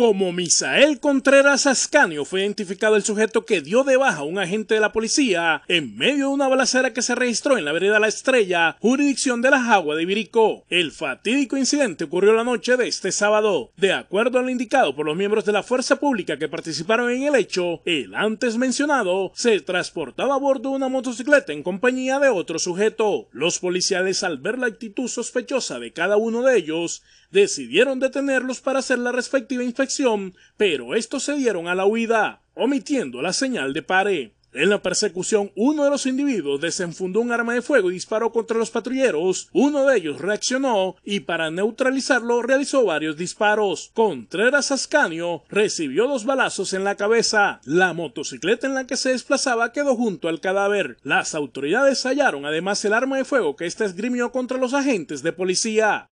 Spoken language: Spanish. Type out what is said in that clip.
Como Misael Contreras Ascanio fue identificado el sujeto que dio de baja a un agente de la policía en medio de una balacera que se registró en la vereda La Estrella, jurisdicción de la Jagua de virico El fatídico incidente ocurrió la noche de este sábado. De acuerdo al indicado por los miembros de la fuerza pública que participaron en el hecho, el antes mencionado se transportaba a bordo de una motocicleta en compañía de otro sujeto. Los policiales al ver la actitud sospechosa de cada uno de ellos, decidieron detenerlos para hacer la respectiva inspección pero estos se dieron a la huida, omitiendo la señal de pare. En la persecución, uno de los individuos desenfundó un arma de fuego y disparó contra los patrulleros. Uno de ellos reaccionó y para neutralizarlo realizó varios disparos. Contreras Ascanio recibió dos balazos en la cabeza. La motocicleta en la que se desplazaba quedó junto al cadáver. Las autoridades hallaron además el arma de fuego que ésta esgrimió contra los agentes de policía.